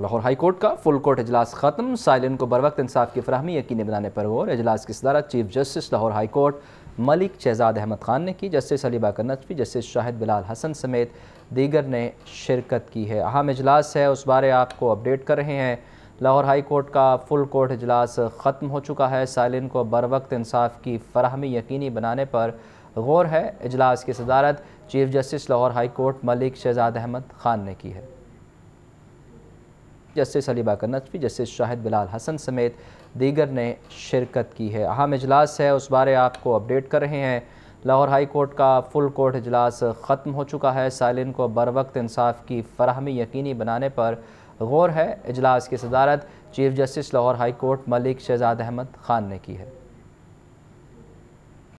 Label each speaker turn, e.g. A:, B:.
A: Lahore high court का full court अजलास ख़त्म साइलेंट को बरवक्त इंसाफ की फ्राहमी यकीनी बनाने पर गौर अजलास की सदारत chief justice Lahore high court Malik Shahzad Ahmed Khan ने की जस्टिस अली बाकर नजफी जस्टिस शाहिद बिलाल हसन समेत दीगर ने शिरकत की है अहम अजलास है उस बारे आपको अपडेट कर रहे हैं लाहौर हाई कोर्ट का फुल कोर्ट अजलास ख़त्म हो चुका है साइलेंट को बर वक्त इंसाफ की फ्राहमी यकीनी बनाने पर गौर है अजलास की सदारत chief justice Lahore high court Malik Shahzad Ahmed Khan ने की है जस्टिस अलीबा बाकर नकवी जस्टिस शाहिद बिलाल हसन समेत दीगर ने शिरकत की है अहम इजलास है उस बारे आपको अपडेट कर रहे हैं लाहौर हाई कोर्ट का फुल कोर्ट इजलास ख़त्म हो चुका है सालिन को बर वक्त इंसाफ की फरहमी यकीनी बनाने पर गौर है इजलास की सदारत chief justice Lahore high court Malik Shahzad Ahmed Khan ने की है